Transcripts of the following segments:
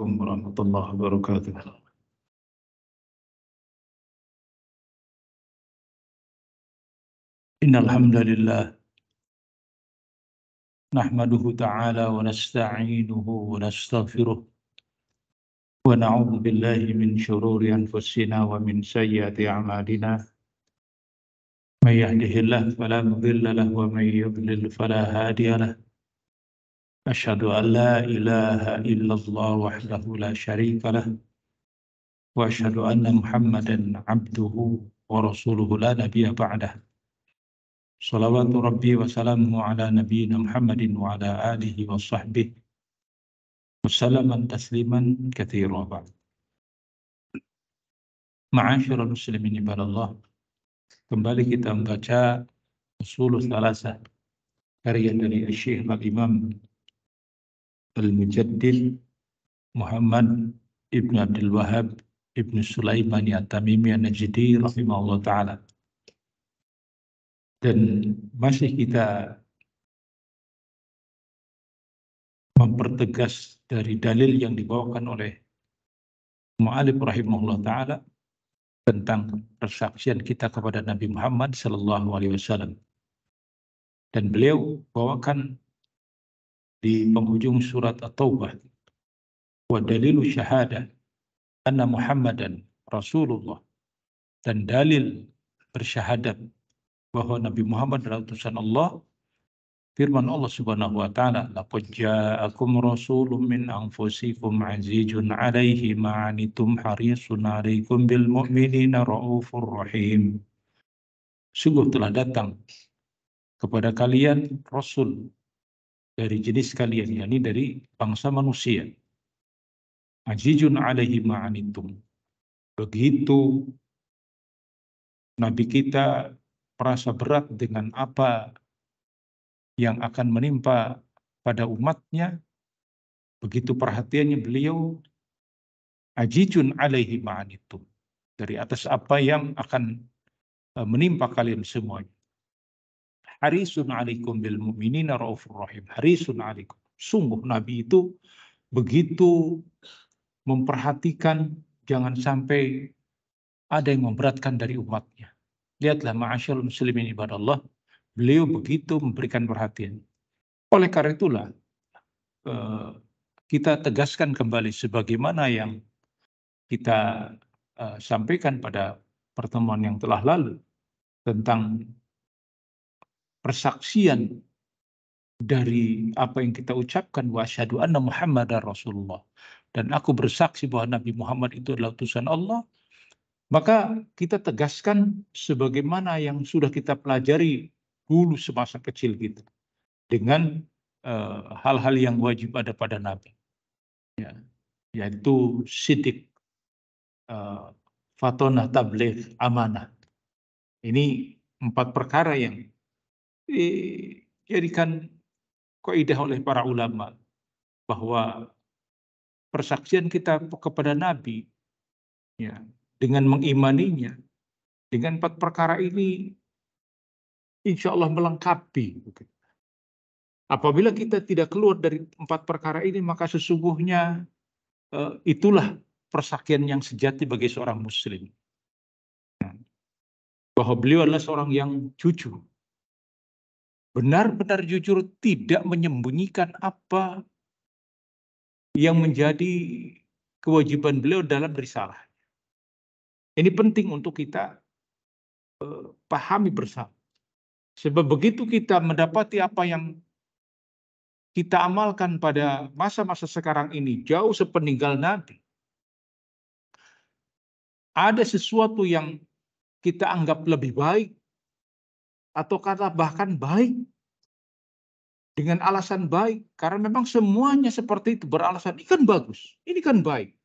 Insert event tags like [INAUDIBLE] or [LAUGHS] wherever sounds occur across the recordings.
عليكم ورحمة الله وبركاته إن الحمد لله نحمده تعالى ونستعينه ونستغفره ونعوذ بالله من شرور أنفسنا ومن سيئات أعمالنا من يهده الله فلا مضل له ومن يضلل فلا هادي له أشهد أن لا إله إلا الله وحده لا شريك له وأشهد أن محمدا عبده ورسوله لا نبي بعده صلوات ربي وسلامه على نبينا محمد وعلى آله وصحبه وسلم تسليما كثيرا بعد معاشر المسلمين عباد الله kembali kita membaca usul salasah karya dari Syekh Al Imam Al-Mujaddid Muhammad Ibn Abdul Wahab Ibn Sulaiman ya tamimi An-Najdi rahimahullah taala. Dan masih kita mempertegas dari dalil yang dibawakan oleh Mu'alib rahimahullah taala tentang persaksian kita kepada Nabi Muhammad sallallahu alaihi wasallam. Dan beliau bawakan di penghujung surat At-Taubah. Wa dalilu syahadah anna Muhammadan Rasulullah. Dan dalil bersyahadat bahwa Nabi Muhammad adalah utusan Allah. Firman Allah Subhanahu wa taala, "Laqad ja'akum rasulun min anfusikum 'azizun 'alaihi ma 'anitum harisun 'alaikum bil mu'minina raufur rahim." Sungguh telah datang kepada kalian rasul dari jenis kalian, yakni dari bangsa manusia. Ajijun alaihi ma'anitum. Begitu Nabi kita merasa berat dengan apa yang akan menimpa pada umatnya, begitu perhatiannya beliau ajijun alaihi ma'anitum. Dari atas apa yang akan eh, menimpa kalian semuanya. Harisun alaikum bil mu'minina raufur rahim. Harisun alaikum. Sungguh Nabi itu begitu memperhatikan jangan sampai ada yang memberatkan dari umatnya. Lihatlah ma'asyal muslimin ibadah Allah, beliau begitu memberikan perhatian. Oleh karena itulah, eh, kita tegaskan kembali sebagaimana yang kita eh, sampaikan pada pertemuan yang telah lalu tentang persaksian dari apa yang kita ucapkan wa asyhadu anna Muhammadar Rasulullah dan aku bersaksi bahwa Nabi Muhammad itu adalah utusan Allah maka kita tegaskan sebagaimana yang sudah kita pelajari dulu semasa kecil kita dengan eh, hal-hal uh, yang wajib ada pada Nabi ya, yaitu sidik uh, fatonah tabligh amanah ini empat perkara yang dijadikan kaidah oleh para ulama bahwa persaksian kita kepada Nabi ya dengan mengimaninya dengan empat perkara ini insya Allah melengkapi apabila kita tidak keluar dari empat perkara ini maka sesungguhnya eh, itulah persaksian yang sejati bagi seorang muslim bahwa beliau adalah seorang yang jujur benar-benar jujur, tidak menyembunyikan apa yang menjadi kewajiban beliau dalam risalah. Ini penting untuk kita eh, pahami bersama. Sebab begitu kita mendapati apa yang kita amalkan pada masa-masa sekarang ini jauh sepeninggal nanti Ada sesuatu yang kita anggap lebih baik atau kata bahkan baik dengan alasan baik karena memang semuanya seperti itu beralasan ini kan bagus ini kan baik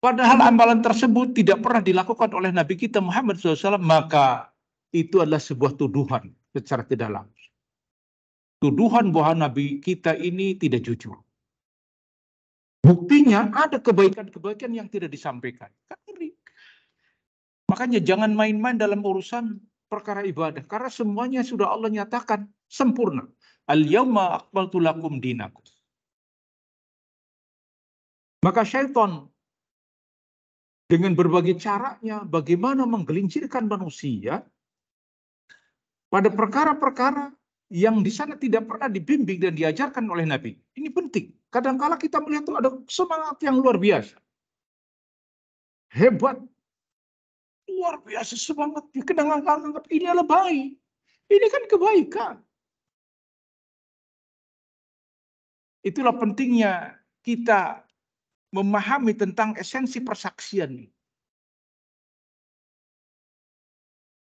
padahal amalan tersebut tidak pernah dilakukan oleh Nabi kita Muhammad SAW maka itu adalah sebuah tuduhan secara tidak langsung tuduhan bahwa Nabi kita ini tidak jujur buktinya ada kebaikan-kebaikan yang tidak disampaikan Makanya jangan main-main dalam urusan perkara ibadah karena semuanya sudah Allah nyatakan sempurna. Al yauma akmaltu lakum dinakum. Maka syaitan dengan berbagai caranya bagaimana menggelincirkan manusia pada perkara-perkara yang di sana tidak pernah dibimbing dan diajarkan oleh Nabi. Ini penting. Kadangkala kita melihat tuh ada semangat yang luar biasa. Hebat luar biasa semangat kenangan anggap ini adalah baik. Ini kan kebaikan. Itulah pentingnya kita memahami tentang esensi persaksian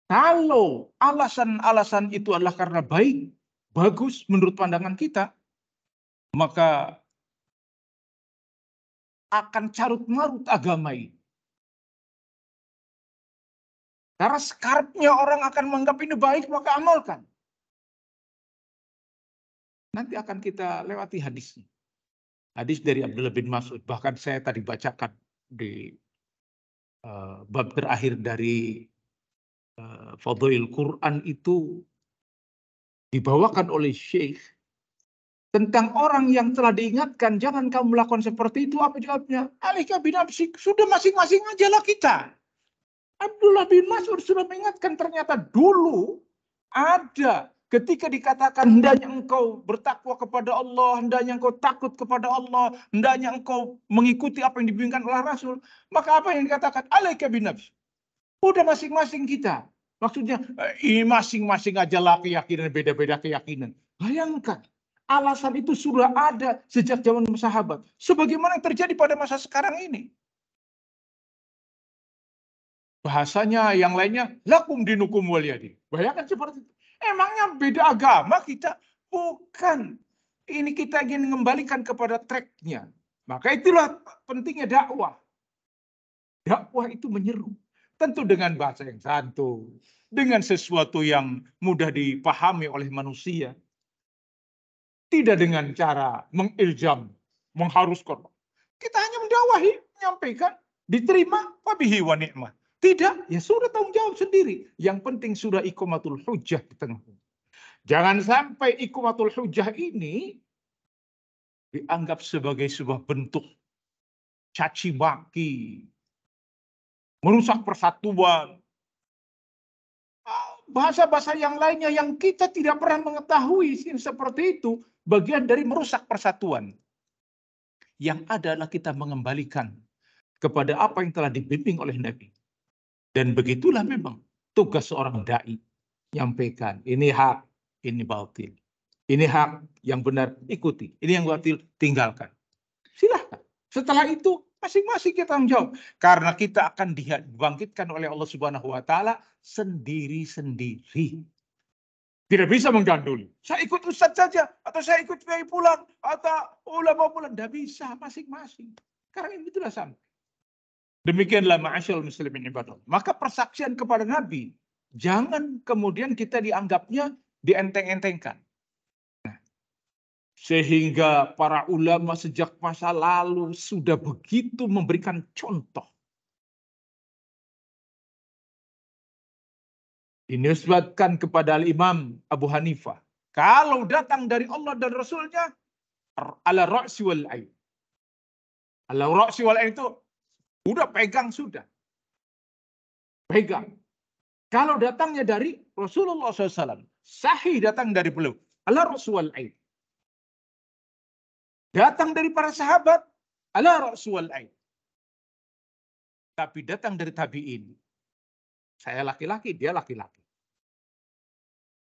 Kalau alasan-alasan itu adalah karena baik, bagus menurut pandangan kita, maka akan carut marut agama ini. Karena skarpnya orang akan menganggap ini baik maka amalkan. Nanti akan kita lewati hadisnya. Hadis dari Abdullah bin Mas'ud. Bahkan saya tadi bacakan di uh, bab terakhir dari uh, Fadhil Quran itu dibawakan oleh Syekh tentang orang yang telah diingatkan jangan kamu melakukan seperti itu apa jawabnya alika bin absik sudah masing-masing ajalah kita Abdullah bin Mas'ud sudah mengingatkan ternyata dulu ada ketika dikatakan hendaknya engkau bertakwa kepada Allah, hendaknya engkau takut kepada Allah, hendaknya engkau mengikuti apa yang dibimbingkan oleh Rasul, maka apa yang dikatakan alaika bin nafs. Udah masing-masing kita. Maksudnya eh, masing-masing aja lah keyakinan beda-beda keyakinan. Bayangkan alasan itu sudah ada sejak zaman sahabat. Sebagaimana yang terjadi pada masa sekarang ini bahasanya yang lainnya lakum dinukum waliyadi. Bayangkan seperti itu. Emangnya beda agama kita? Bukan. Ini kita ingin mengembalikan kepada tracknya. Maka itulah pentingnya dakwah. Dakwah itu menyeru. Tentu dengan bahasa yang santun. Dengan sesuatu yang mudah dipahami oleh manusia. Tidak dengan cara mengiljam, mengharuskan. Kita hanya mendakwahi, menyampaikan, diterima, wabihi wa ni'mah tidak, ya sudah tanggung jawab sendiri. Yang penting sudah ikumatul hujah di tengah. Jangan sampai ikumatul hujah ini dianggap sebagai sebuah bentuk caci maki, merusak persatuan. Ah, bahasa-bahasa yang lainnya yang kita tidak pernah mengetahui seperti itu bagian dari merusak persatuan. Yang adalah kita mengembalikan kepada apa yang telah dibimbing oleh Nabi dan begitulah memang tugas seorang dai nyampaikan ini hak, ini batil. Ini hak yang benar ikuti, ini yang batil tinggalkan. Silahkan. Setelah itu masing-masing kita menjawab karena kita akan dibangkitkan oleh Allah Subhanahu wa taala sendiri-sendiri. Tidak bisa mengganduli. Saya ikut ustaz saja atau saya ikut kiai pulang atau ulama pulang tidak bisa masing-masing. Karena itulah sama. Demikianlah ma'asyal muslimin ibadah. Maka persaksian kepada Nabi, jangan kemudian kita dianggapnya dienteng-entengkan. sehingga para ulama sejak masa lalu sudah begitu memberikan contoh. ini Dinisbatkan kepada Imam Abu Hanifah. Kalau datang dari Allah dan Rasulnya, ala ra'si wal ayn. Ala ra'si wal ayn itu Udah pegang sudah. Pegang. Kalau datangnya dari Rasulullah SAW, sahih datang dari beliau. Ala Rasul Ain. Datang dari para sahabat, Ala Rasul Ain. Tapi datang dari tabiin. Saya laki-laki, dia laki-laki.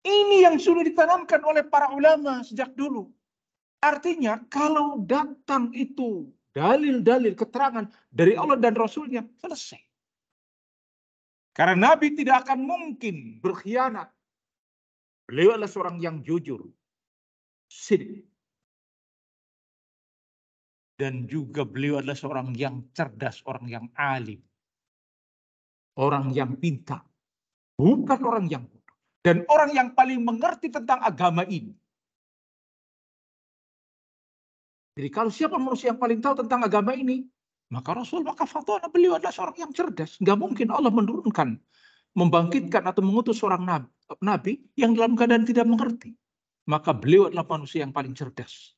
Ini yang sudah ditanamkan oleh para ulama sejak dulu. Artinya kalau datang itu dalil-dalil keterangan dari Allah dan Rasulnya selesai. Karena Nabi tidak akan mungkin berkhianat. Beliau adalah seorang yang jujur, sidik, dan juga beliau adalah seorang yang cerdas, orang yang alim, orang yang pintar, bukan orang yang bodoh. Dan orang yang paling mengerti tentang agama ini Jadi kalau siapa manusia yang paling tahu tentang agama ini, maka Rasul, maka fatwa beliau adalah seorang yang cerdas. Nggak mungkin Allah menurunkan, membangkitkan atau mengutus seorang nabi, nabi yang dalam keadaan tidak mengerti. Maka beliau adalah manusia yang paling cerdas.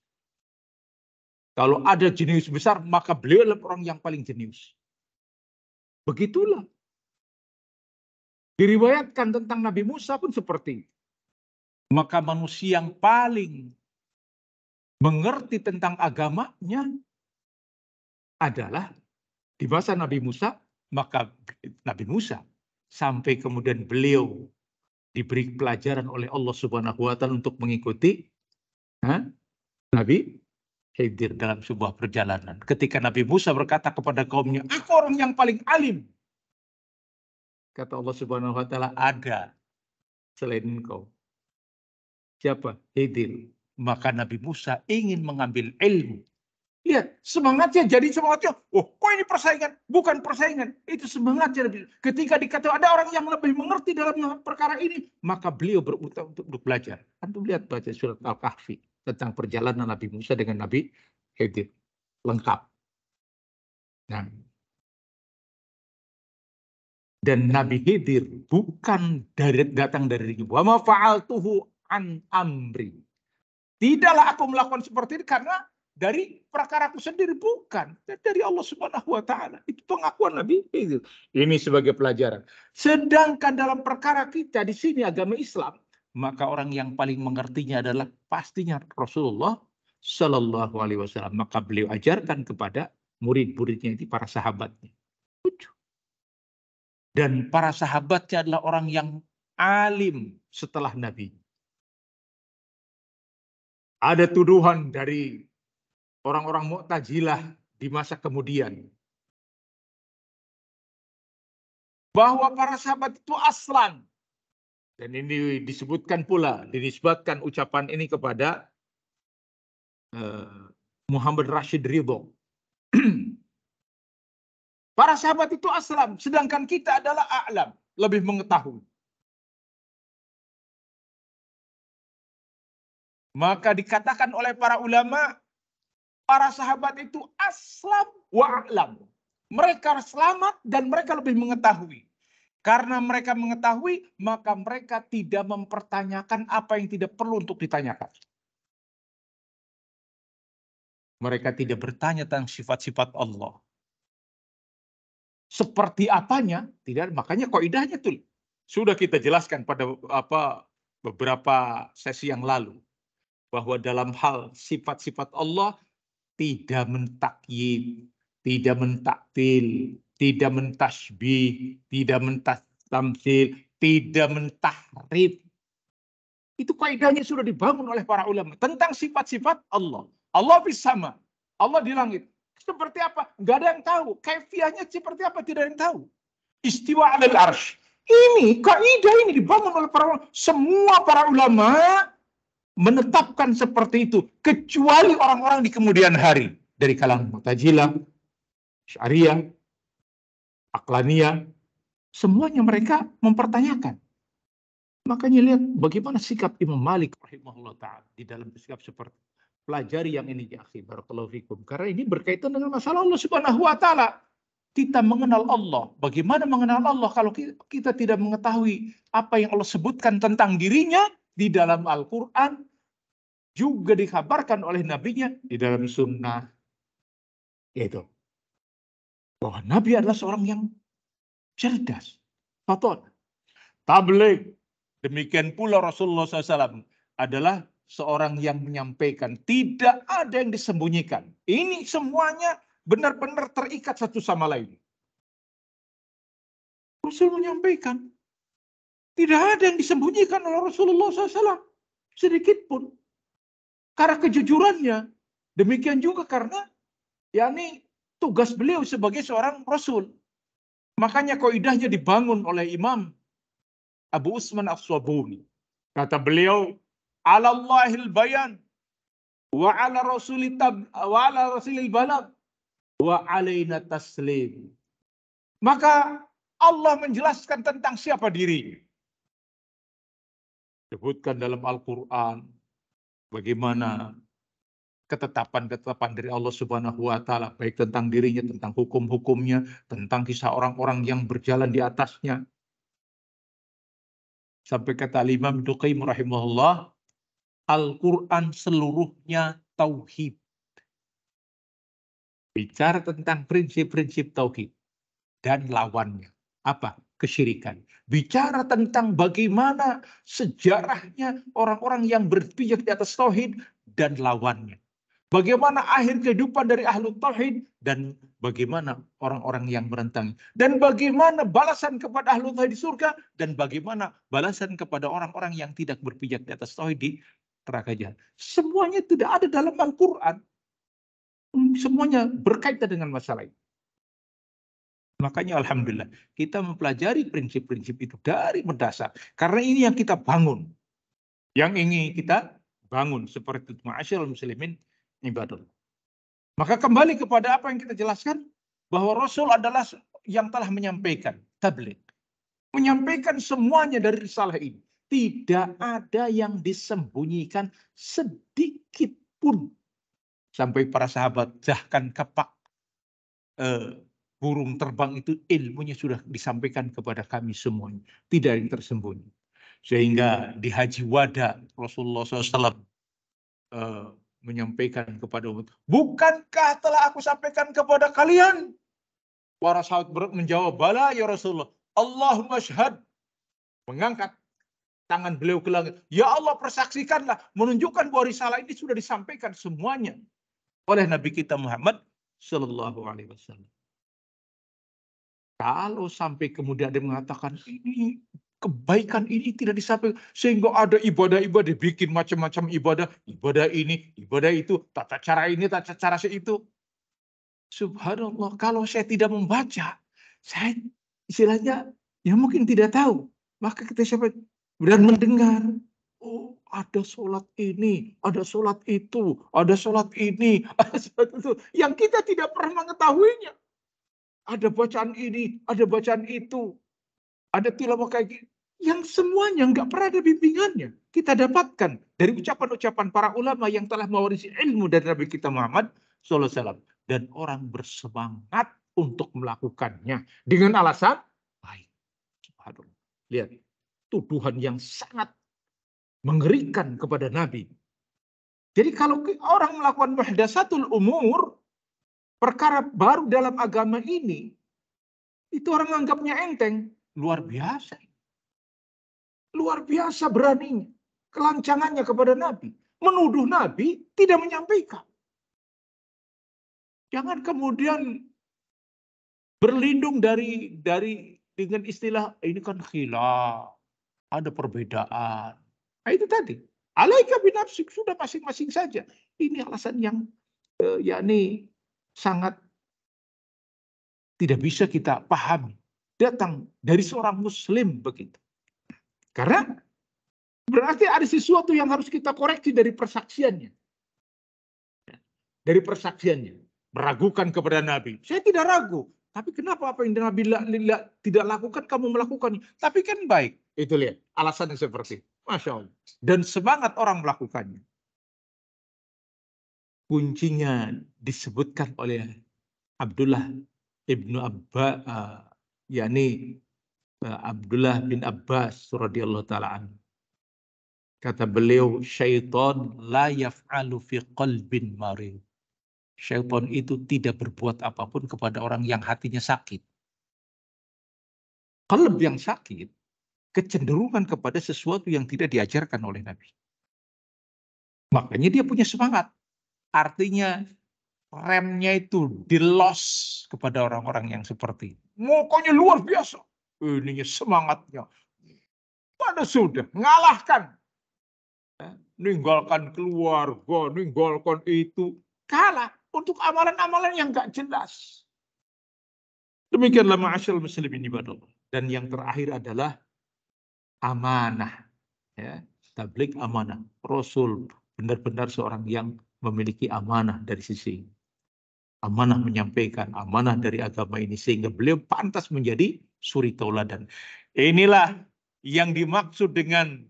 Kalau ada jenius besar, maka beliau adalah orang yang paling jenius. Begitulah. Diriwayatkan tentang Nabi Musa pun seperti Maka manusia yang paling mengerti tentang agamanya adalah di masa Nabi Musa, maka Nabi Musa sampai kemudian beliau diberi pelajaran oleh Allah Subhanahu wa taala untuk mengikuti ha? Nabi Khidir dalam sebuah perjalanan. Ketika Nabi Musa berkata kepada kaumnya, "Aku orang yang paling alim." Kata Allah Subhanahu wa taala, "Ada selain engkau." Siapa? Khidir. Maka Nabi Musa ingin mengambil ilmu. Lihat, semangatnya jadi semangatnya. Oh, kok ini persaingan? Bukan persaingan. Itu semangatnya. Ketika dikatakan ada orang yang lebih mengerti dalam perkara ini, maka beliau berutang untuk, untuk belajar. Antum lihat baca surat Al-Kahfi tentang perjalanan Nabi Musa dengan Nabi Khidir. Lengkap. Nah, dan Nabi Khidir bukan dari datang dari ibu, Wa ma fa'altuhu an amri. Tidaklah aku melakukan seperti ini karena dari perkara aku sendiri bukan dari Allah Subhanahu wa taala. Itu pengakuan Nabi Khidir. Ini sebagai pelajaran. Sedangkan dalam perkara kita di sini agama Islam, maka orang yang paling mengertinya adalah pastinya Rasulullah Shallallahu alaihi wasallam. Maka beliau ajarkan kepada murid-muridnya itu para sahabatnya. Dan para sahabatnya adalah orang yang alim setelah Nabi ada tuduhan dari orang-orang Mu'tazilah di masa kemudian bahwa para sahabat itu aslan dan ini disebutkan pula dinisbatkan ucapan ini kepada uh, Muhammad Rashid Ridho [CLEARS THROAT] para sahabat itu aslam sedangkan kita adalah a'lam lebih mengetahui Maka dikatakan oleh para ulama, para sahabat itu aslam wa alam. Mereka selamat dan mereka lebih mengetahui. Karena mereka mengetahui, maka mereka tidak mempertanyakan apa yang tidak perlu untuk ditanyakan. Mereka tidak bertanya tentang sifat-sifat Allah. Seperti apanya? Tidak, makanya kaidahnya tuh sudah kita jelaskan pada apa beberapa sesi yang lalu bahwa dalam hal sifat-sifat Allah tidak mentakyid, tidak mentaktil, tidak mentasbih, tidak mentamsil, tidak mentahrif. Itu kaidahnya sudah dibangun oleh para ulama tentang sifat-sifat Allah. Allah bersama, Allah di langit. Seperti apa? Enggak ada yang tahu. Kaifiahnya seperti apa? Tidak ada yang tahu. Istiwa al arsh. Ini kaidah ini dibangun oleh para ulama. Semua para ulama menetapkan seperti itu kecuali orang-orang di kemudian hari dari kalangan Mu'tazilah, Syariah, Aklania, semuanya mereka mempertanyakan. Makanya lihat bagaimana sikap Imam Malik rahimahullah taala di dalam sikap seperti pelajari yang ini ya akhi barakallahu karena ini berkaitan dengan masalah Allah Subhanahu wa taala. Kita mengenal Allah. Bagaimana mengenal Allah kalau kita tidak mengetahui apa yang Allah sebutkan tentang dirinya di dalam Al-Quran, juga dikabarkan oleh nabinya di dalam sunnah. yaitu Bahwa nabi adalah seorang yang cerdas. Faton. Tablik. Demikian pula Rasulullah SAW adalah seorang yang menyampaikan. Tidak ada yang disembunyikan. Ini semuanya benar-benar terikat satu sama lain. Rasul menyampaikan. Tidak ada yang disembunyikan oleh Rasulullah SAW. Sedikit pun. Karena kejujurannya. Demikian juga karena yakni tugas beliau sebagai seorang Rasul. Makanya koidahnya dibangun oleh Imam Abu Usman Aswabuni. Kata beliau, Alallahil bayan wa ala rasulil tab wa ala rasulil Balad wa alaina taslim. Maka Allah menjelaskan tentang siapa dirinya sebutkan dalam Al-Quran bagaimana hmm. ketetapan-ketetapan dari Allah Subhanahu wa taala baik tentang dirinya, tentang hukum-hukumnya, tentang kisah orang-orang yang berjalan di atasnya. Sampai kata Imam Duqaim rahimahullah, Al-Qur'an seluruhnya tauhid. Bicara tentang prinsip-prinsip tauhid dan lawannya. Apa? kesyirikan. Bicara tentang bagaimana sejarahnya orang-orang yang berpijak di atas tauhid dan lawannya. Bagaimana akhir kehidupan dari ahlu tauhid dan bagaimana orang-orang yang merentang dan bagaimana balasan kepada ahlu tauhid di surga dan bagaimana balasan kepada orang-orang yang tidak berpijak di atas tauhid di neraka jahat. Semuanya tidak ada dalam Al-Qur'an. Semuanya berkaitan dengan masalah ini. Makanya Alhamdulillah kita mempelajari prinsip-prinsip itu dari mendasar. Karena ini yang kita bangun. Yang ingin kita bangun seperti ma'asyil muslimin ibadul Maka kembali kepada apa yang kita jelaskan bahwa Rasul adalah yang telah menyampaikan tabligh. Menyampaikan semuanya dari risalah ini. Tidak ada yang disembunyikan sedikit pun. Sampai para sahabat jahkan kepak eh, burung terbang itu ilmunya sudah disampaikan kepada kami semuanya. Tidak yang tersembunyi. Sehingga iya. di Haji Wada Rasulullah SAW uh, eh, menyampaikan kepada umat. Bukankah telah aku sampaikan kepada kalian? Para sahabat menjawab, bala ya Rasulullah. Allahumma syahad. Mengangkat tangan beliau ke langit. Ya Allah persaksikanlah, menunjukkan bahwa risalah ini sudah disampaikan semuanya oleh Nabi kita Muhammad Sallallahu Alaihi Wasallam. Kalau sampai kemudian ada yang mengatakan ini kebaikan ini tidak disampaikan sehingga ada ibadah-ibadah bikin macam-macam ibadah ibadah ini ibadah itu tata cara ini tata cara si itu subhanallah kalau saya tidak membaca saya istilahnya ya mungkin tidak tahu maka kita siapa dan mendengar oh ada sholat ini ada sholat itu ada sholat ini [LAUGHS] ada sholat itu yang kita tidak pernah mengetahuinya ada bacaan ini, ada bacaan itu, ada tilawah kayak gini. Yang semuanya nggak pernah ada bimbingannya. Kita dapatkan dari ucapan-ucapan para ulama yang telah mewarisi ilmu dari Nabi kita Muhammad SAW. Dan orang bersemangat untuk melakukannya. Dengan alasan baik. Lihat, tuduhan yang sangat mengerikan kepada Nabi. Jadi kalau orang melakukan muhdasatul umur, perkara baru dalam agama ini, itu orang anggapnya enteng. Luar biasa. Luar biasa beraninya. Kelancangannya kepada Nabi. Menuduh Nabi tidak menyampaikan. Jangan kemudian berlindung dari dari dengan istilah ini kan khilaf, ada perbedaan. Nah, itu tadi. Alaika binafsik sudah masing-masing saja. Ini alasan yang eh, yakni sangat tidak bisa kita pahami datang dari seorang muslim begitu. Karena berarti ada sesuatu yang harus kita koreksi dari persaksiannya. Dari persaksiannya. Meragukan kepada Nabi. Saya tidak ragu. Tapi kenapa apa yang Nabi la, tidak lakukan, kamu melakukan. Tapi kan baik. Itu lihat. Alasannya seperti. Masya Allah. Dan semangat orang melakukannya kuncinya disebutkan oleh Abdullah ibnu Abba, uh, yakni uh, Abdullah bin Abbas radhiyallahu taala Kata beliau, syaitan la yaf'alu fi qalbin marid. Syaitan itu tidak berbuat apapun kepada orang yang hatinya sakit. Kalb yang sakit, kecenderungan kepada sesuatu yang tidak diajarkan oleh Nabi. Makanya dia punya semangat. Artinya remnya itu dilos kepada orang-orang yang seperti mukanya luar biasa. Ini semangatnya. Pada sudah ngalahkan. Ninggalkan keluarga, ninggalkan itu. Kalah untuk amalan-amalan yang gak jelas. Demikianlah ma'asyal muslim ini. Dan yang terakhir adalah amanah. Ya, tablik amanah. Rasul benar-benar seorang yang memiliki amanah dari sisi amanah menyampaikan amanah dari agama ini sehingga beliau pantas menjadi suri tauladan. Inilah yang dimaksud dengan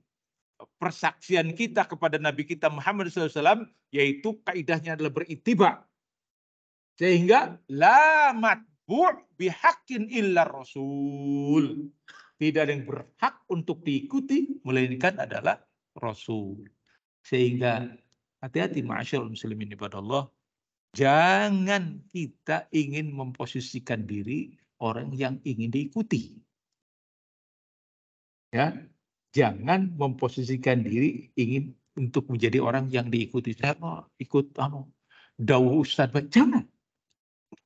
persaksian kita kepada Nabi kita Muhammad SAW yaitu kaidahnya adalah beritiba. Sehingga la matbu' bihakin illa rasul. Tidak ada yang berhak untuk diikuti melainkan adalah rasul. Sehingga Hati-hati ma'asyarul muslimin ibadah Allah. Jangan kita ingin memposisikan diri orang yang ingin diikuti. Ya, jangan memposisikan diri ingin untuk menjadi orang yang diikuti. Saya mau ikut anu dawuh ustaz jangan.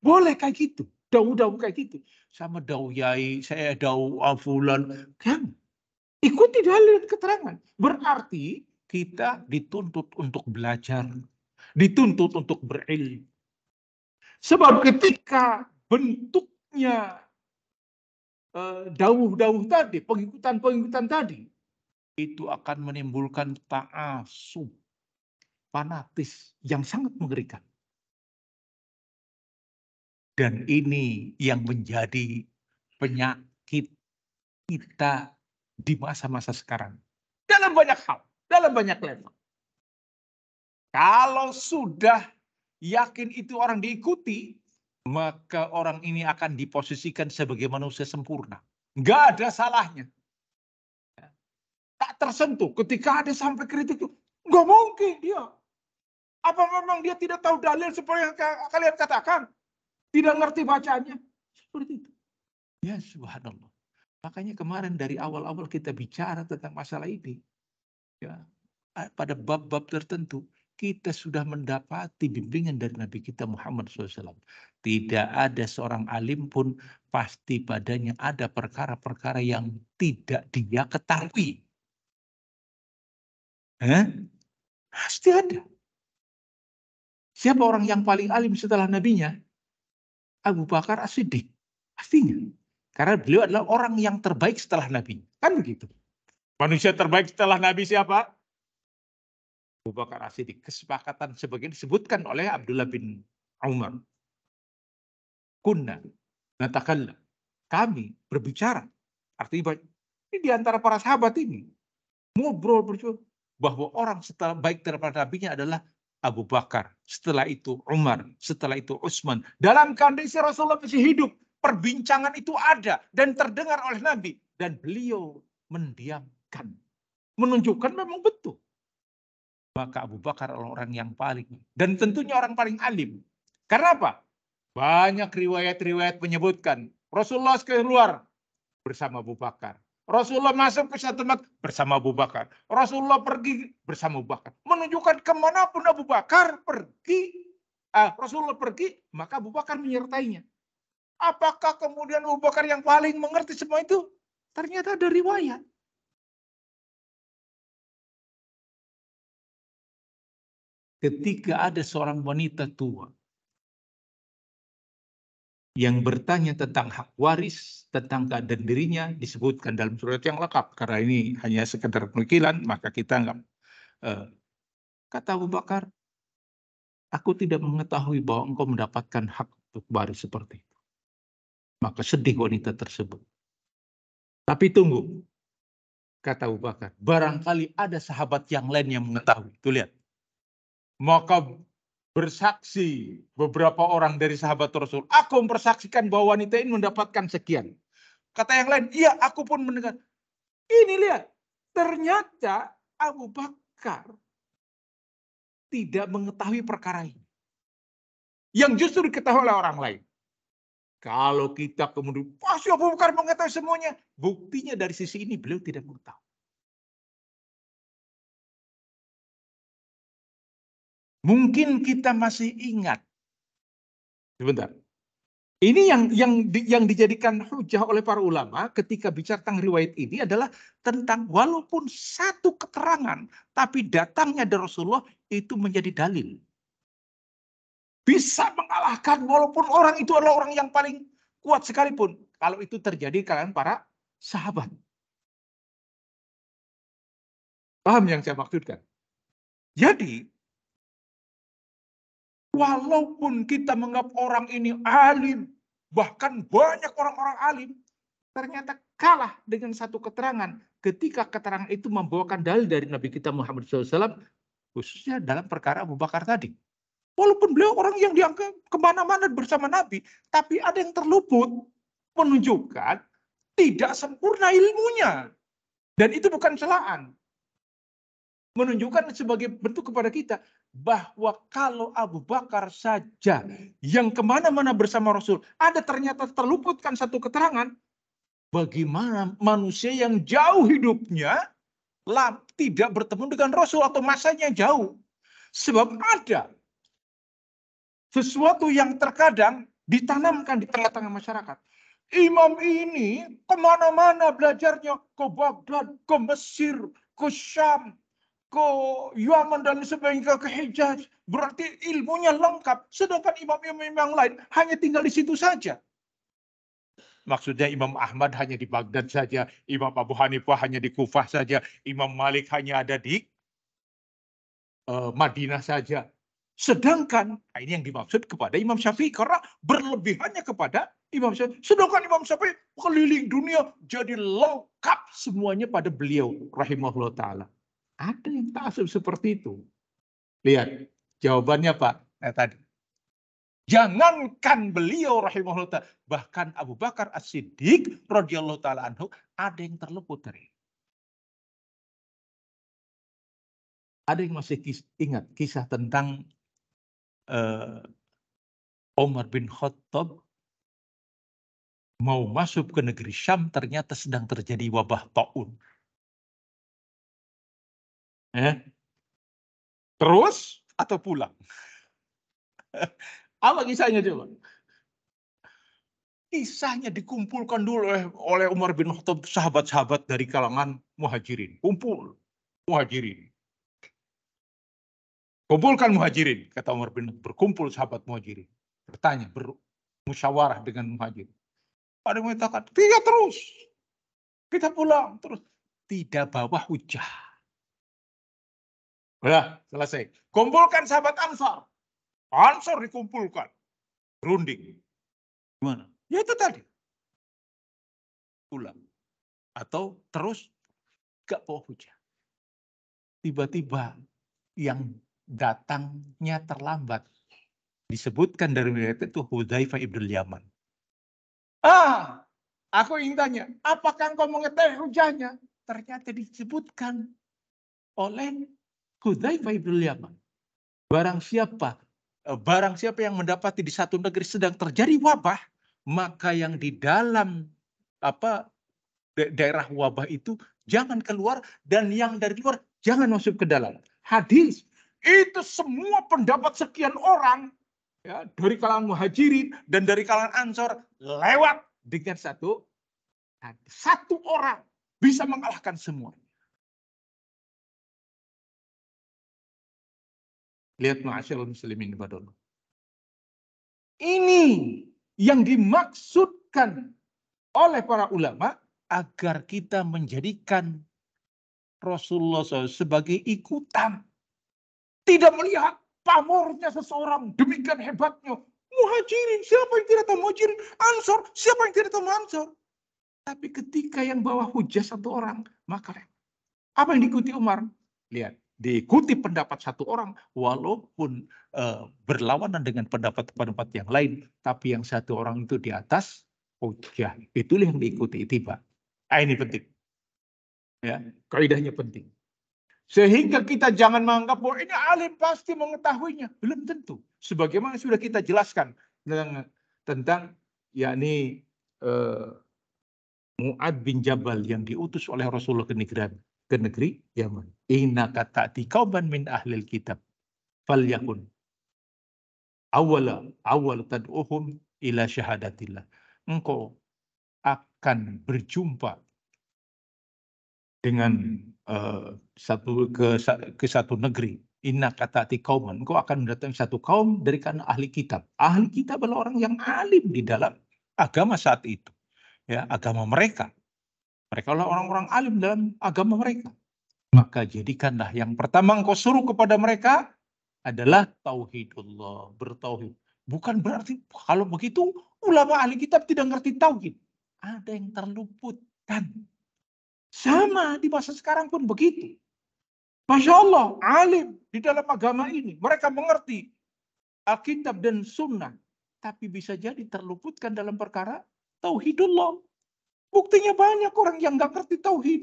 Boleh kayak gitu. Dau-dau kayak gitu. Sama dau yai, saya dau afulan. kan? Ikuti dalil keterangan. Berarti kita dituntut untuk belajar, dituntut untuk berilmu. Sebab ketika bentuknya eh, dauh-dauh tadi, pengikutan-pengikutan tadi, itu akan menimbulkan ta'asub, fanatis yang sangat mengerikan. Dan ini yang menjadi penyakit kita di masa-masa sekarang. Dalam banyak banyak level. Kalau sudah yakin itu orang diikuti, maka orang ini akan diposisikan sebagai manusia sempurna. Enggak ada salahnya. Tak tersentuh. Ketika ada sampai kritik, nggak mungkin dia. Apa memang dia tidak tahu dalil seperti yang kalian katakan? Tidak ngerti bacanya? Seperti itu. Ya subhanallah. Makanya kemarin dari awal-awal kita bicara tentang masalah ini. Ya, pada bab-bab tertentu kita sudah mendapati bimbingan dari Nabi kita Muhammad SAW. Tidak ada seorang alim pun pasti padanya ada perkara-perkara yang tidak dia ketahui. Hah? Pasti ada. Siapa hmm. orang yang paling alim setelah nabinya? Abu Bakar As-Siddiq. Pastinya. Karena beliau adalah orang yang terbaik setelah nabi. Kan begitu. Manusia terbaik setelah nabi siapa? Abu Bakar Asidik. Kesepakatan sebagian disebutkan oleh Abdullah bin Umar. Kunna natakallah. Kami berbicara. Artinya ini di antara para sahabat ini ngobrol berjuang. bahwa orang setelah baik daripada nabinya adalah Abu Bakar, setelah itu Umar, setelah itu Utsman. Dalam kondisi Rasulullah masih hidup, perbincangan itu ada dan terdengar oleh Nabi dan beliau mendiamkan. Menunjukkan memang betul maka Abu Bakar adalah orang yang paling dan tentunya orang paling alim. Karena apa? Banyak riwayat-riwayat menyebutkan Rasulullah keluar bersama Abu Bakar. Rasulullah masuk ke satu tempat bersama Abu Bakar. Rasulullah pergi bersama Abu Bakar. Menunjukkan kemanapun Abu Bakar pergi, uh, Rasulullah pergi, maka Abu Bakar menyertainya. Apakah kemudian Abu Bakar yang paling mengerti semua itu? Ternyata ada riwayat. ketika ada seorang wanita tua yang bertanya tentang hak waris, tentang keadaan dirinya disebutkan dalam surat yang lengkap. Karena ini hanya sekedar penukilan, maka kita anggap. Uh, eh, kata Abu Bakar, aku tidak mengetahui bahwa engkau mendapatkan hak untuk waris seperti itu. Maka sedih wanita tersebut. Tapi tunggu, kata Abu Bakar, barangkali ada sahabat yang lain yang mengetahui. Tuh lihat, maka bersaksi beberapa orang dari sahabat Rasul, aku mempersaksikan bahwa wanita ini mendapatkan sekian. Kata yang lain, iya aku pun mendengar. Ini lihat, ternyata Abu Bakar tidak mengetahui perkara ini. Yang justru diketahui oleh orang lain. Kalau kita kemudian, pasti Abu Bakar mengetahui semuanya. Buktinya dari sisi ini beliau tidak mengetahui. Mungkin kita masih ingat. Sebentar. Ini yang yang di, yang dijadikan hujah oleh para ulama ketika bicara tentang riwayat ini adalah tentang walaupun satu keterangan tapi datangnya dari Rasulullah itu menjadi dalil. Bisa mengalahkan walaupun orang itu adalah orang yang paling kuat sekalipun kalau itu terjadi kalian para sahabat. Paham yang saya maksudkan? Jadi Walaupun kita menganggap orang ini alim, bahkan banyak orang-orang alim, ternyata kalah dengan satu keterangan ketika keterangan itu membawakan dalil dari Nabi kita Muhammad SAW, khususnya dalam perkara Abu Bakar tadi. Walaupun beliau orang yang dianggap kemana-mana bersama Nabi, tapi ada yang terluput menunjukkan tidak sempurna ilmunya. Dan itu bukan celaan. Menunjukkan sebagai bentuk kepada kita, bahwa kalau Abu Bakar saja yang kemana-mana bersama Rasul ada ternyata terluputkan satu keterangan, bagaimana manusia yang jauh hidupnya lah, tidak bertemu dengan Rasul atau masanya jauh. Sebab ada sesuatu yang terkadang ditanamkan di tengah-tengah masyarakat. Imam ini kemana-mana belajarnya ke Baghdad, ke Mesir, ke Syam, ke Yaman dan sebagainya ke Hijaz. Berarti ilmunya lengkap. Sedangkan imam-imam yang lain hanya tinggal di situ saja. Maksudnya Imam Ahmad hanya di Baghdad saja, Imam Abu Hanifah hanya di Kufah saja, Imam Malik hanya ada di uh, Madinah saja. Sedangkan, nah, ini yang dimaksud kepada Imam Syafi'i karena berlebihannya kepada Imam Syafi'i. Sedangkan Imam Syafi'i keliling dunia jadi lengkap semuanya pada beliau rahimahullah taala. Ada yang tasub seperti itu. Lihat jawabannya Pak eh, tadi. Jangankan beliau rahimahullah Ta. bahkan Abu Bakar As-Siddiq radhiyallahu taala anhu ada yang terleput dari. Ada yang masih kis ingat kisah tentang uh, Omar bin Khattab mau masuk ke negeri Syam ternyata sedang terjadi wabah taun. Eh? Terus atau pulang? [LAUGHS] Apa kisahnya coba? Kisahnya dikumpulkan dulu oleh, oleh Umar bin Khattab sahabat-sahabat dari kalangan muhajirin. Kumpul muhajirin. Kumpulkan muhajirin, kata Umar bin berkumpul sahabat muhajirin. Bertanya, bermusyawarah dengan muhajirin. Pada mengatakan, tidak terus. Kita pulang terus. Tidak bawa hujah Ya, selesai. Kumpulkan sahabat Ansar. Ansar dikumpulkan. Runding. Gimana? Ya itu tadi. Ulang. Atau terus gak bawa hujan. Tiba-tiba yang datangnya terlambat. Disebutkan dari mereka itu Hudaifah ibn Yaman. Ah, aku ingin tanya, apakah engkau mengetahui hujannya? Ternyata disebutkan oleh Hudzaifah ibn Yaman. Barang siapa eh, barang siapa yang mendapati di satu negeri sedang terjadi wabah, maka yang di dalam apa daerah wabah itu jangan keluar dan yang dari luar jangan masuk ke dalam. Hadis itu semua pendapat sekian orang ya, dari kalangan muhajirin dan dari kalangan ansor lewat dengan satu satu orang bisa mengalahkan semua. Lihat ma'asyil muslimin badul. Ini yang dimaksudkan oleh para ulama agar kita menjadikan Rasulullah SAW sebagai ikutan. Tidak melihat pamornya seseorang demikian hebatnya. Muhajirin, siapa yang tidak tahu muhajirin? Ansor, siapa yang tidak tahu ansor? Tapi ketika yang bawa hujah satu orang, maka apa yang diikuti Umar? Lihat, diikuti pendapat satu orang walaupun uh, berlawanan dengan pendapat-pendapat yang lain tapi yang satu orang itu di atas hujah oh ya, itulah yang diikuti tiba ah, ini penting ya kaidahnya penting sehingga kita jangan menganggap bahwa ini alim pasti mengetahuinya belum tentu sebagaimana sudah kita jelaskan tentang tentang yakni uh, Mu'ad bin Jabal yang diutus oleh Rasulullah ke negeri ke negeri Yaman. Inna kata'ti kauban min ahlil kitab. Fal yakun. Awala, awal tad'uhum ila syahadatillah. Engkau akan berjumpa dengan uh, satu ke, ke satu negeri. Inna kata'ti kauman. Engkau akan mendatangi satu kaum dari karena ahli kitab. Ahli kitab adalah orang yang alim di dalam agama saat itu. ya Agama mereka mereka adalah orang-orang alim dalam agama mereka. Hmm. Maka jadikanlah yang pertama engkau suruh kepada mereka adalah tauhidullah, bertauhid. Bukan berarti kalau begitu ulama ahli kitab tidak ngerti tauhid. Ada yang terluput terluputkan. Sama di masa sekarang pun begitu. Masya Allah, alim di dalam agama ini. Mereka mengerti Alkitab dan Sunnah. Tapi bisa jadi terluputkan dalam perkara Tauhidullah. Buktinya banyak orang yang nggak ngerti tauhid.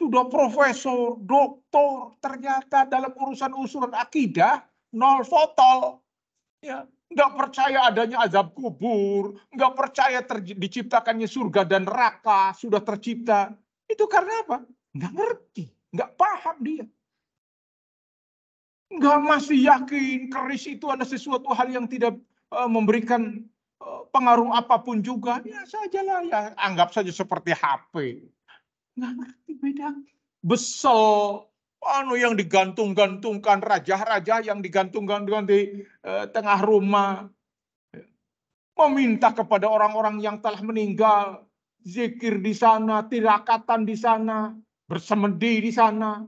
Sudah profesor, doktor, ternyata dalam urusan usulan akidah, nol fotol. Ya, nggak percaya adanya azab kubur, nggak percaya diciptakannya surga dan neraka sudah tercipta. Itu karena apa? Nggak ngerti, nggak paham dia. Nggak masih yakin keris itu adalah sesuatu hal yang tidak eh, memberikan Eh, pengaruh apapun juga ya sajalah ya anggap saja seperti HP nggak ngerti beda besel anu yang digantung-gantungkan raja-raja yang digantung-gantungkan di eh, tengah rumah meminta kepada orang-orang yang telah meninggal zikir di sana tirakatan di sana bersemedi di sana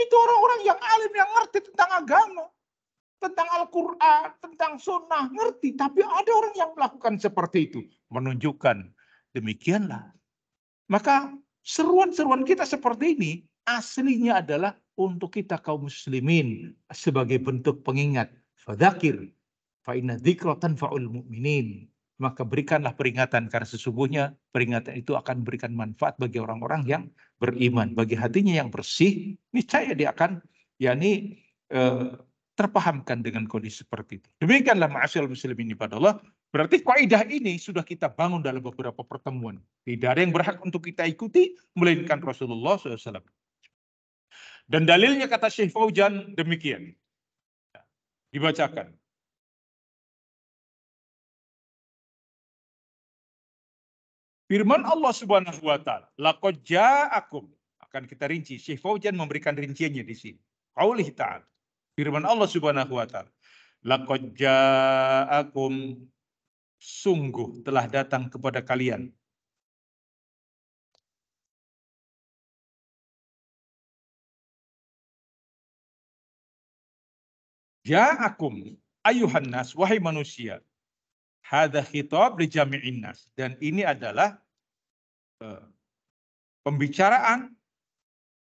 itu orang-orang yang alim yang ngerti tentang agama tentang Al-Quran, tentang sunnah, ngerti. Tapi ada orang yang melakukan seperti itu. Menunjukkan demikianlah. Maka seruan-seruan kita seperti ini aslinya adalah untuk kita kaum muslimin sebagai bentuk pengingat. Fadakir, fa'inna dikrotan Maka berikanlah peringatan karena sesungguhnya peringatan itu akan berikan manfaat bagi orang-orang yang beriman. Bagi hatinya yang bersih, saya dia akan yakni eh, terpahamkan dengan kondisi seperti itu. Demikianlah ma'asyil ini pada Allah. Berarti kaidah ini sudah kita bangun dalam beberapa pertemuan. Tidak ada yang berhak untuk kita ikuti, melainkan Rasulullah SAW. Dan dalilnya kata Syekh Fauzan demikian. Dibacakan. Firman Allah Subhanahu wa taala, Akan kita rinci. Syekh Fauzan memberikan rinciannya di sini. Qaulih ta'ala. Firman Allah Subhanahu wa taala, "Laqad ja'akum sungguh telah datang kepada kalian." Ja'akum ayuhan nas wahai manusia. hadha khitab li jami'in nas dan ini adalah uh, pembicaraan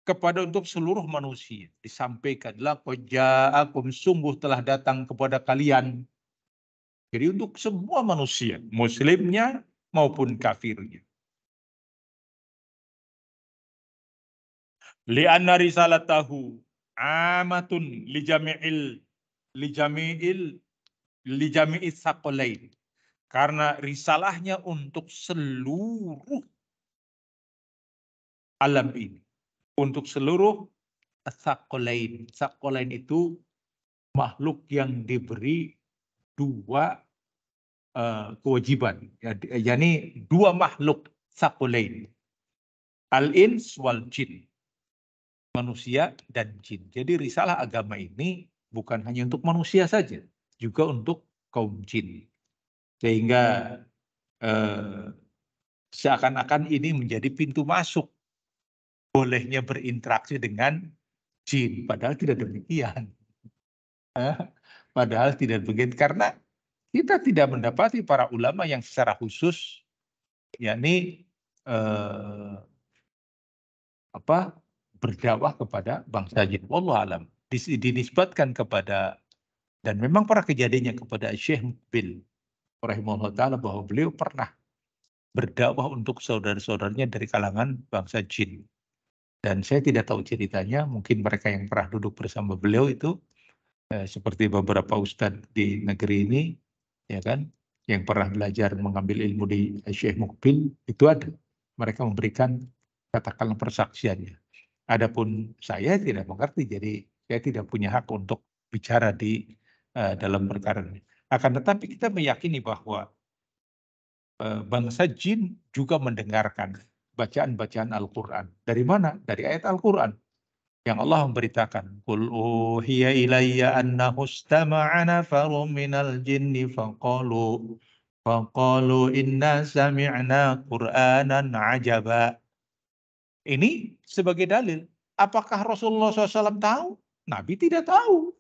kepada untuk seluruh manusia disampaikanlah, "Koja ja'akum sungguh telah datang kepada kalian jadi untuk semua manusia muslimnya maupun kafirnya li'anna risalatahu amatun li jami'il li jami'il li jami'is saqalain karena risalahnya untuk seluruh alam ini untuk seluruh sakolain. Sakolain itu makhluk yang diberi dua uh, kewajiban, eh, yakni dua makhluk sakolain. Al-ins wal jin. Manusia dan jin. Jadi risalah agama ini bukan hanya untuk manusia saja, juga untuk kaum jin. Sehingga eh, seakan-akan ini menjadi pintu masuk bolehnya berinteraksi dengan jin, padahal tidak demikian. padahal tidak begitu karena kita tidak mendapati para ulama yang secara khusus yakni eh, apa berdakwah kepada bangsa jin. Wallah alam dinisbatkan kepada dan memang para kejadiannya kepada Syekh Mukbil rahimahullah taala bahwa beliau pernah berdakwah untuk saudara-saudaranya dari kalangan bangsa jin. Dan saya tidak tahu ceritanya, mungkin mereka yang pernah duduk bersama beliau itu eh, seperti beberapa ustadz di negeri ini, ya kan, yang pernah belajar mengambil ilmu di Syekh Mukbil itu ada. Mereka memberikan katakanlah persaksiannya. Adapun saya tidak mengerti, jadi saya tidak punya hak untuk bicara di uh, dalam perkara ini. Akan tetapi kita meyakini bahwa uh, bangsa jin juga mendengarkan bacaan-bacaan Al-Quran. Dari mana? Dari ayat Al-Quran. Yang Allah memberitakan. Qul uhiya ilayya annahu istama'a nafarun minal jinni faqalu faqalu inna sami'na qur'anan ajaba. Ini sebagai dalil. Apakah Rasulullah SAW tahu? Nabi tidak tahu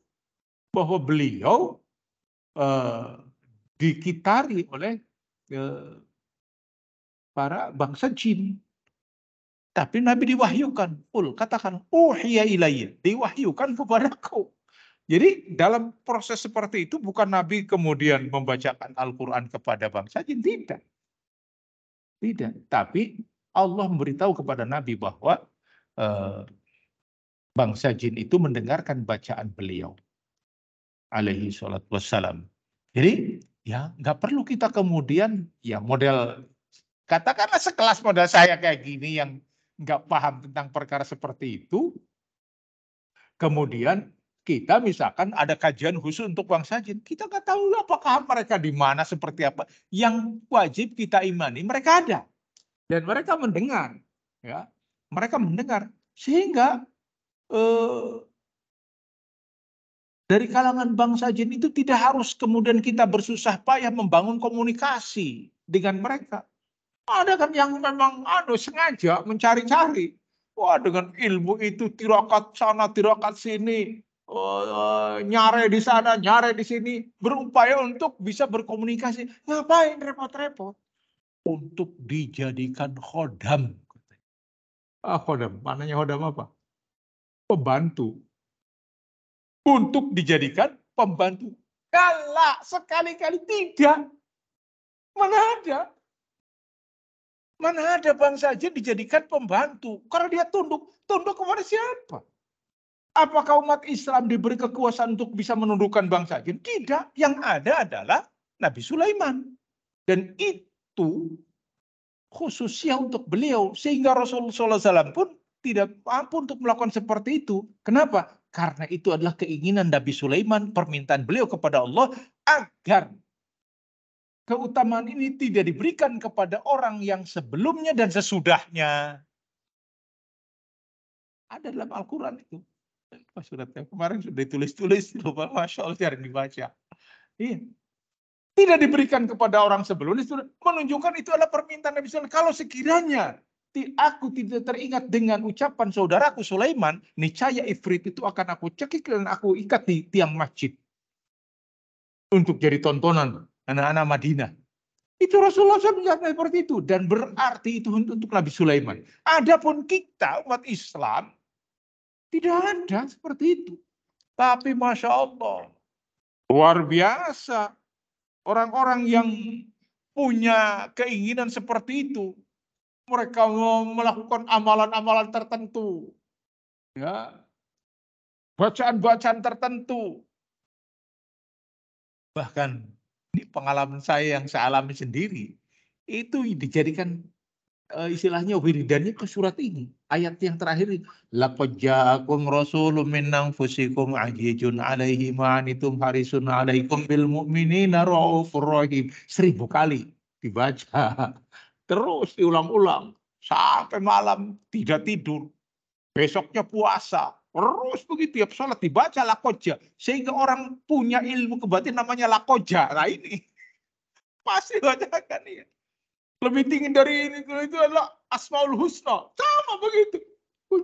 bahwa beliau uh, dikitari oleh uh, para bangsa jin. Tapi Nabi diwahyukan. Ul, katakan, uhiya ilayya. Diwahyukan kepadaku. Jadi dalam proses seperti itu bukan Nabi kemudian membacakan Al-Quran kepada bangsa. jin Tidak. Tidak. Tapi Allah memberitahu kepada Nabi bahwa eh, bangsa jin itu mendengarkan bacaan beliau. Alaihi salat wassalam. Jadi ya nggak perlu kita kemudian ya model katakanlah sekelas model saya kayak gini yang nggak paham tentang perkara seperti itu, kemudian kita misalkan ada kajian khusus untuk bangsa jin, kita nggak tahu apakah mereka di mana, seperti apa. Yang wajib kita imani, mereka ada. Dan mereka mendengar. ya Mereka mendengar. Sehingga eh, dari kalangan bangsa jin itu tidak harus kemudian kita bersusah payah membangun komunikasi dengan mereka. Ada kan yang memang anu sengaja mencari-cari. Wah dengan ilmu itu tirakat sana tirakat sini uh, nyare di sana nyare di sini berupaya untuk bisa berkomunikasi ngapain repot-repot untuk dijadikan khodam. Ah khodam, mananya khodam apa? Pembantu. Untuk dijadikan pembantu. Kalah sekali-kali tidak. Mana ada? Mana ada bangsa aja dijadikan pembantu. Kalau dia tunduk, tunduk kepada siapa? Apakah umat Islam diberi kekuasaan untuk bisa menundukkan bangsa jin? Tidak. Yang ada adalah Nabi Sulaiman. Dan itu khususnya untuk beliau. Sehingga Rasulullah SAW pun tidak mampu untuk melakukan seperti itu. Kenapa? Karena itu adalah keinginan Nabi Sulaiman, permintaan beliau kepada Allah agar keutamaan ini tidak diberikan kepada orang yang sebelumnya dan sesudahnya. Ada dalam Al-Quran itu. Pas kemarin sudah ditulis-tulis, lupa Masya Allah dibaca. Iya. Tidak diberikan kepada orang sebelumnya, menunjukkan itu adalah permintaan Nabi Sulaiman. Kalau sekiranya aku tidak teringat dengan ucapan saudaraku Sulaiman, niscaya Ifrit itu akan aku cekik dan aku ikat di tiang masjid. Untuk jadi tontonan anak-anak Madinah. Itu Rasulullah SAW menyampaikan seperti itu. Dan berarti itu untuk, untuk Nabi Sulaiman. Adapun kita umat Islam, tidak ada seperti itu. Tapi Masya Allah, luar biasa. Orang-orang yang punya keinginan seperti itu. Mereka melakukan amalan-amalan tertentu. Ya, bacaan-bacaan tertentu. Bahkan pengalaman saya yang saya alami sendiri itu dijadikan uh, istilahnya wiridannya ke surat ini ayat yang terakhir laqad ja'akum rasulun min anfusikum ajijun 'alaihi ma'anitum harisun 'alaikum bil mu'minina raufur rahim seribu kali dibaca terus diulang-ulang sampai malam tidak tidur besoknya puasa Terus begitu tiap ya, sholat dibaca lakoja. Sehingga orang punya ilmu kebatin namanya lakoja. Nah ini. [LAUGHS] Pasti bacakan ya. Lebih tinggi dari ini. Itu adalah asmaul husna. Sama begitu.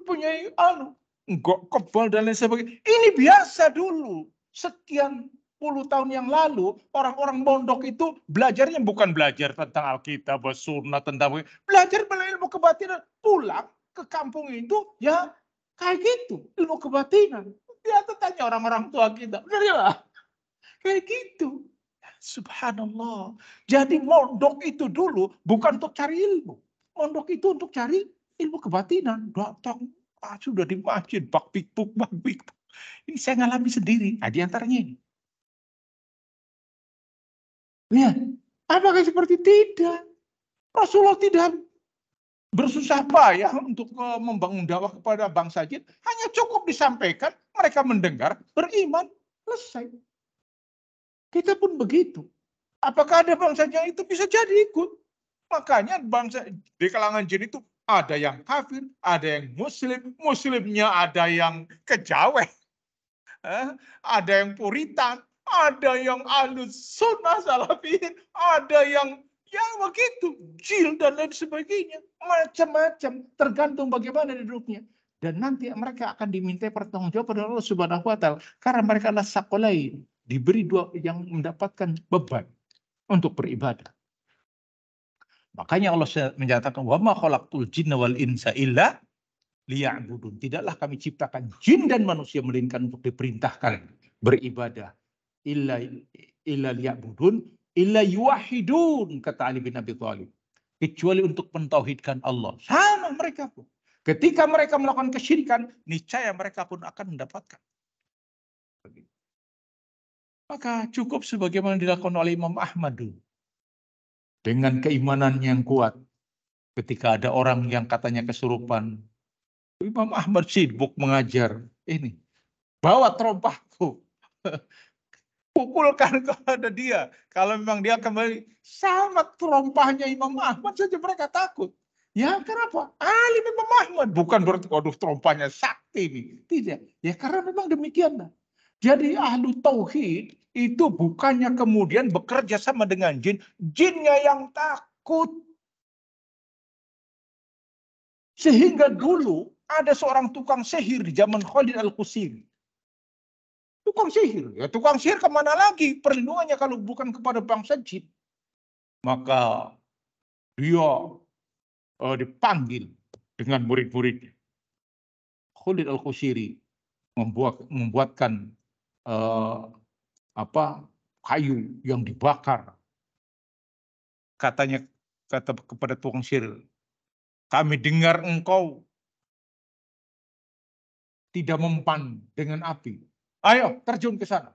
Punya anu. Enggak kebal dan lain sebagainya. Ini biasa dulu. Sekian puluh tahun yang lalu orang-orang mondok itu belajarnya bukan belajar tentang Alkitab, sunnah, tentang belajar ilmu kebatinan. Pulang ke kampung itu ya Kayak gitu, ilmu kebatinan. Dia tanya orang-orang tua kita, benar ya? Kayak gitu. Ya, subhanallah. Jadi mondok itu dulu bukan untuk cari ilmu. Mondok itu untuk cari ilmu kebatinan. Datang, ah, sudah di masjid, bak pikpuk, bak pikpuk. Ini saya ngalami sendiri. Ada nah, antaranya ini. Ya, apakah seperti tidak? Rasulullah tidak bersusah payah untuk eh, membangun dakwah kepada bangsa jin hanya cukup disampaikan, mereka mendengar, beriman, selesai. Kita pun begitu. Apakah ada bangsa jin itu bisa jadi ikut? Makanya bangsa di kalangan jin itu ada yang kafir, ada yang muslim, muslimnya ada yang kejawen, eh, ada yang puritan, ada yang alus sunnah salafin ada yang Ya begitu jil dan lain sebagainya macam-macam tergantung bagaimana duduknya dan nanti mereka akan diminta pertanggungjawaban oleh Allah Subhanahu wa taala karena mereka adalah sakolai diberi dua yang mendapatkan beban untuk beribadah makanya Allah menyatakan wa ma khalaqtul jinna wal insa illa liya'budun tidaklah kami ciptakan jin dan manusia melainkan untuk diperintahkan beribadah illa illa liya'budun illa yuwahidun kata Ali bin Abi Thalib kecuali untuk mentauhidkan Allah sama mereka pun ketika mereka melakukan kesyirikan niscaya mereka pun akan mendapatkan maka cukup sebagaimana dilakukan oleh Imam Ahmad dulu dengan keimanan yang kuat ketika ada orang yang katanya kesurupan Imam Ahmad sibuk mengajar ini bawa terompahku [LAUGHS] pukulkan [LAUGHS] kepada dia. Kalau memang dia kembali, sama terompahnya Imam Ahmad saja mereka takut. Ya kenapa? Alim Imam Ahmad. Bukan berarti, waduh terompahnya sakti ini Tidak. Ya karena memang demikian. Jadi ahlu tauhid itu bukannya kemudian bekerja sama dengan jin. Jinnya yang takut. Sehingga dulu ada seorang tukang sihir di zaman Khalid Al-Qusiri tukang sihir. Ya tukang sihir kemana lagi perlindungannya kalau bukan kepada bangsa jin. Maka dia uh, dipanggil dengan murid-muridnya. Khalid al Khusiri membuat membuatkan uh, apa kayu yang dibakar. Katanya kata kepada tukang sihir, kami dengar engkau tidak mempan dengan api. Ayo terjun ke sana.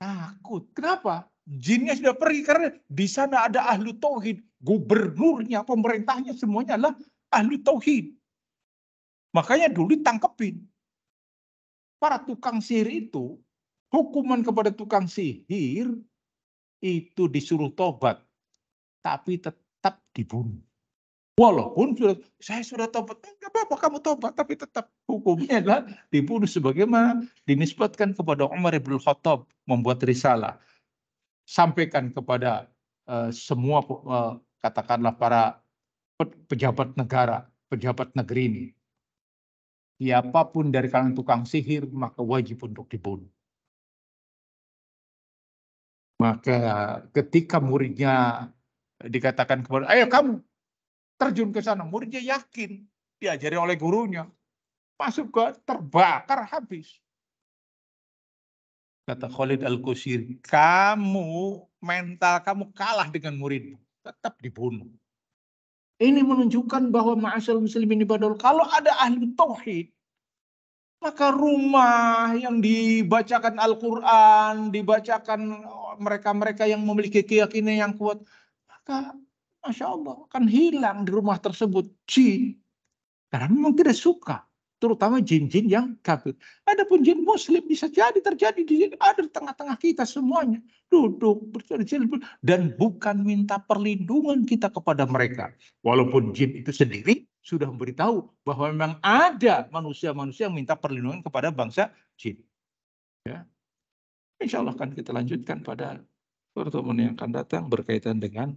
Takut. Kenapa? Jinnya sudah pergi karena di sana ada ahlu tauhid, gubernurnya, pemerintahnya semuanya lah ahlu tauhid. Makanya dulu ditangkepin. Para tukang sihir itu, hukuman kepada tukang sihir itu disuruh tobat, tapi tetap dibunuh. Walaupun sudah, saya sudah tobat, enggak eh, apa-apa kamu tobat, tapi tetap hukumnya adalah dibunuh sebagaimana dinisbatkan kepada Umar ibn Khattab membuat risalah. Sampaikan kepada uh, semua uh, katakanlah para pejabat negara, pejabat negeri ini. Siapapun dari kalangan tukang sihir maka wajib untuk dibunuh. Maka ketika muridnya dikatakan kepada, ayo kamu terjun ke sana. Muridnya yakin diajari oleh gurunya. Masuk ke terbakar habis. Kata Khalid Al-Qusir, kamu mental kamu kalah dengan muridmu. Tetap dibunuh. Ini menunjukkan bahwa ma'asyal ini ibadul kalau ada ahli tauhid maka rumah yang dibacakan Al-Qur'an, dibacakan mereka-mereka yang memiliki keyakinan yang kuat, maka Masya Allah, akan hilang di rumah tersebut jin. Karena memang tidak suka, terutama jin-jin yang kafir. pun jin muslim bisa jadi terjadi di ada di tengah-tengah kita semuanya. Duduk bercerita-cerita. dan bukan minta perlindungan kita kepada mereka. Walaupun jin itu sendiri sudah memberitahu bahwa memang ada manusia-manusia yang minta perlindungan kepada bangsa jin. Ya. Insya Allah akan kita lanjutkan pada pertemuan yang akan datang berkaitan dengan